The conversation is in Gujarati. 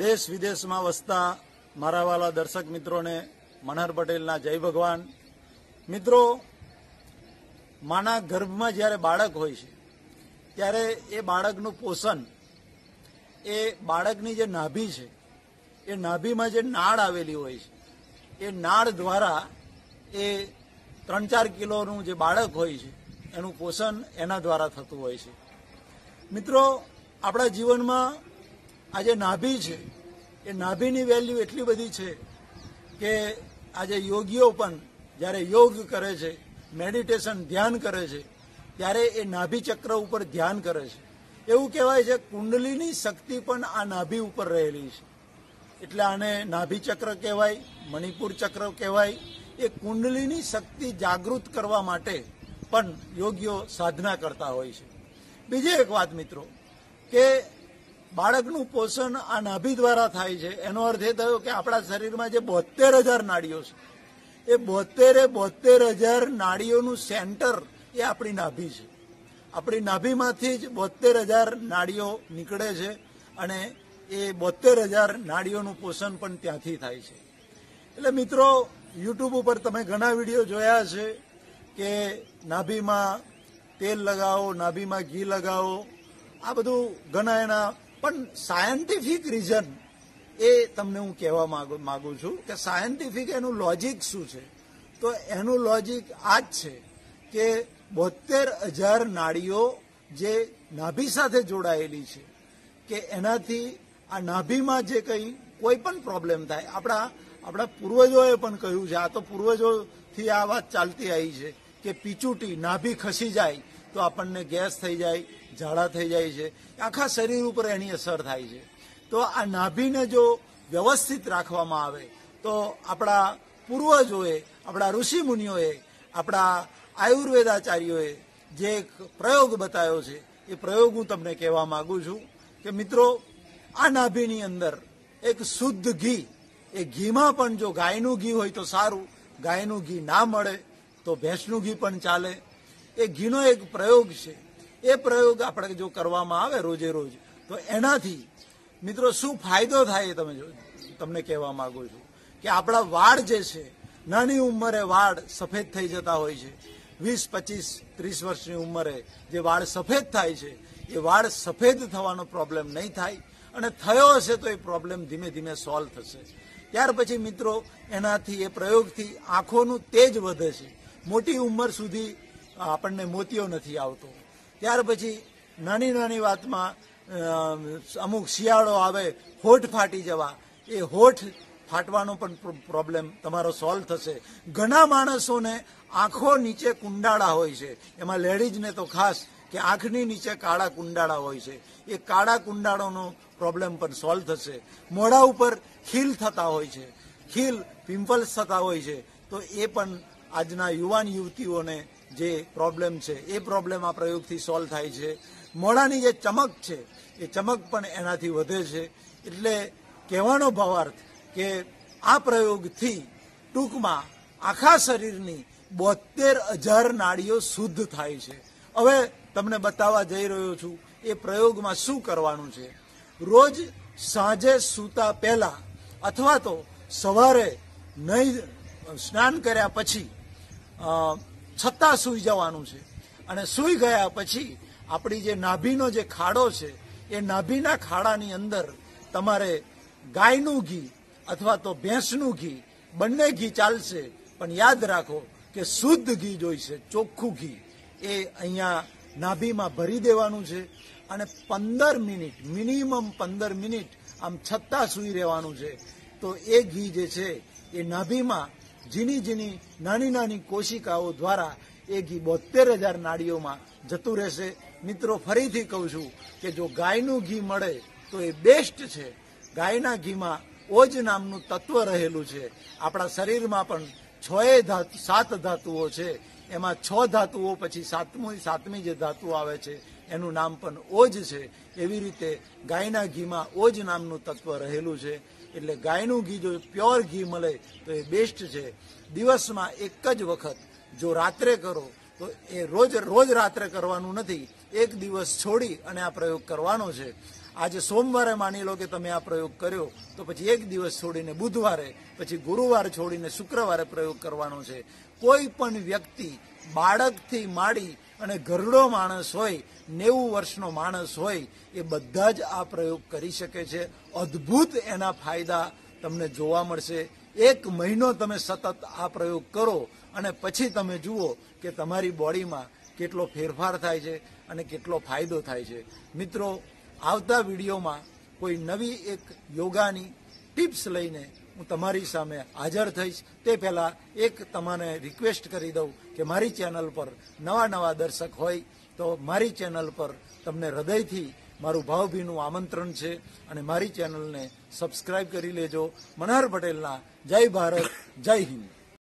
દેશ વિદેશમાં વસતા મારા વાલા દર્શક મિત્રોને મનહર પટેલના જય ભગવાન મિત્રો માના ગર્ભમાં જ્યારે બાળક હોય છે ત્યારે એ બાળકનું પોષણ એ બાળકની જે નાભી છે એ નાભીમાં જે નાળ આવેલી હોય છે એ નાળ દ્વારા એ ત્રણ ચાર કિલોનું જે બાળક હોય છે એનું પોષણ એના દ્વારા થતું હોય છે મિત્રો આપણા જીવનમાં આજે નાભી છે એ નાભીની વેલ્યુ એટલી બધી છે કે આજે યોગીઓ પણ જ્યારે યોગ કરે છે મેડિટેશન ધ્યાન કરે છે ત્યારે એ નાભી ચક્ર ઉપર ધ્યાન કરે છે એવું કહેવાય છે કુંડલીની શક્તિ પણ આ નાભી ઉપર રહેલી છે એટલે આને નાભી ચક્ર કહેવાય મણિપુર ચક્ર કહેવાય એ કુંડલીની શક્તિ જાગૃત કરવા માટે પણ યોગીઓ સાધના કરતા હોય છે બીજી એક વાત મિત્રો કે બાળકનું પોષણ આ નાભી દ્વારા થાય છે એનો અર્થ એ થયો કે આપણા શરીરમાં જે બોતેર હજાર નાડીઓ છે એ બોતેરે બોતેર હજાર નાડીઓનું સેન્ટર એ આપણી નાભી છે આપણી નાભીમાંથી જ બોતેર હજાર નાડીઓ નીકળે છે અને એ બોતેર હજાર નાડીઓનું પોષણ પણ ત્યાંથી થાય છે એટલે મિત્રો યુટ્યુબ ઉપર તમે ઘણા વિડીયો જોયા છે કે નાભીમાં તેલ લગાવો નાભીમાં ઘી લગાવો આ બધું ઘણા એના પણ સાયન્ટિફિક રીઝન એ તમને હું કહેવા માંગુ માગું છું કે સાયન્ટિફિક એનું લોજિક શું છે તો એનું લોજિક આ જ છે કે બોતેર હજાર નાડીઓ જે નાભી સાથે જોડાયેલી છે કે એનાથી આ નાભીમાં જે કંઈ કોઈ પણ પ્રોબ્લેમ થાય આપણા આપણા પૂર્વજોએ પણ કહ્યું છે આ તો પૂર્વજોથી આ વાત ચાલતી આવી છે કે પીચુટી નાભી ખસી જાય તો આપણને ગેસ થઈ જાય ઝાડા થઈ જાય છે આખા શરીર ઉપર એની અસર થાય છે તો આ નાભીને જો વ્યવસ્થિત રાખવામાં આવે તો આપણા પૂર્વજોએ આપણા ઋષિમુનિઓએ આપણા આયુર્વેદાચાર્યોએ જે એક પ્રયોગ બતાવ્યો છે એ પ્રયોગ હું તમને કહેવા માગું છું કે મિત્રો આ નાભીની અંદર એક શુદ્ધ ઘી એ ઘીમાં પણ જો ગાયનું ઘી હોય તો સારું ગાયનું ઘી ના મળે તો ભેંસનું ઘી પણ ચાલે એ ઘીનો એક પ્રયોગ છે એ પ્રયોગ આપણે જો કરવામાં આવે રોજે રોજ તો એનાથી મિત્રો શું ફાયદો થાય એ તમે જો તમને કહેવા માંગુ છું કે આપણા વાળ જે છે નાની ઉંમરે વાળ સફેદ થઈ જતા હોય છે વીસ પચીસ ત્રીસ વર્ષની ઉંમરે જે વાળ સફેદ થાય છે એ વાળ સફેદ થવાનો પ્રોબ્લેમ નહીં થાય અને થયો હશે તો એ પ્રોબ્લેમ ધીમે ધીમે સોલ્વ થશે ત્યાર પછી મિત્રો એનાથી એ પ્રયોગથી આંખોનું તેજ વધે છે મોટી ઉંમર સુધી આપણને મોતિયો નથી આવતો ત્યાર પછી નાની નાની વાતમાં અમુક શિયાળો આવે હોઠ ફાટી જવા એ હોઠ ફાટવાનો પણ પ્રોબ્લેમ તમારો સોલ્વ થશે ઘણા માણસોને આંખો નીચે કુંડાળા હોય છે એમાં લેડીઝને તો ખાસ કે આંખની નીચે કાળા કુંડાળા હોય છે એ કાળા કુંડાળોનો પ્રોબ્લેમ પણ સોલ્વ થશે મોડા ઉપર ખીલ થતા હોય છે ખીલ પિમ્પલ્સ થતા હોય છે તો એ પણ આજના યુવાન યુવતીઓને જે પ્રોબ્લેમ છે એ પ્રોબ્લેમ આ પ્રયોગથી સોલ્વ થાય છે મોડાની જે ચમક છે એ ચમક પણ એનાથી વધે છે એટલે કહેવાનો ભાવાર્થ કે આ પ્રયોગથી ટૂંકમાં આખા શરીરની બોતેર હજાર નાડીઓ શુદ્ધ થાય છે હવે તમને બતાવવા જઈ રહ્યો છું એ પ્રયોગમાં શું કરવાનું છે રોજ સાંજે સૂતા પહેલા અથવા તો સવારે નહીં સ્નાન કર્યા પછી છતાં સૂઈ જવાનું છે અને સૂઈ ગયા પછી આપણી જે નાભીનો જે ખાડો છે એ નાભીના ખાડાની અંદર તમારે ગાયનું ઘી અથવા તો ભેંસનું ઘી બંને ઘી ચાલશે પણ યાદ રાખો કે શુદ્ધ ઘી જોઈશે ચોખ્ખું ઘી એ અહીંયા નાભીમાં ભરી દેવાનું છે અને પંદર મિનિટ મિનિમમ પંદર મિનિટ આમ છતાં સૂઈ રહેવાનું છે તો એ ઘી જે છે એ નાભીમાં ઝીણી ઝીણી નાની નાની કોશિકાઓ દ્વારા એ ઘી બોતેર હજાર નાળીઓમાં જતું રહેશે મિત્રો ફરીથી કહું છું કે જો ગાયનું ઘી મળે તો એ બેસ્ટ છે ગાયના ઘીમાં ઓજ નામનું તત્વ રહેલું છે આપણા શરીરમાં પણ છ ધાતુ સાત ધાતુઓ છે એમાં છ ધાતુઓ પછી સાતમી સાતમી જે ધાતુ આવે છે એનું નામ પણ ઓજ છે એવી રીતે ગાયના ઘીમાં ઓજ નામનું તત્વ રહેલું છે એટલે ગાયનું ઘી જો પ્યોર ઘી મળે તો એ બેસ્ટ છે દિવસમાં એક જ વખત જો રાત્રે કરો તો એ રોજ રોજ રાત્રે કરવાનું નથી એક દિવસ છોડી અને આ પ્રયોગ કરવાનો છે આજે સોમવારે માની લો કે તમે આ પ્રયોગ કર્યો તો પછી એક દિવસ છોડીને બુધવારે પછી ગુરુવાર છોડીને શુક્રવારે પ્રયોગ કરવાનો છે કોઈ પણ વ્યક્તિ બાળકથી માંડી અને ઘરડો માણસ હોય નેવું વર્ષનો માણસ હોય એ બધા જ આ પ્રયોગ કરી શકે છે અદ્ભુત એના ફાયદા તમને જોવા મળશે એક મહિનો તમે સતત આ પ્રયોગ કરો અને પછી તમે જુઓ કે તમારી બોડીમાં કેટલો ફેરફાર થાય છે અને કેટલો ફાયદો થાય છે મિત્રો આવતા વિડીયોમાં કોઈ નવી એક યોગાની ટિપ્સ લઈને હું તમારી સામે હાજર થઈશ તે પહેલાં એક તમને રિક્વેસ્ટ કરી દઉં કે મારી ચેનલ પર નવા નવા દર્શક હોય તો મારી ચેનલ પર તમને હૃદયથી મારું ભાવભીનું આમંત્રણ છે અને મારી ચેનલને સબસ્ક્રાઇબ કરી લેજો મનહર પટેલના જય ભારત જય હિન્દ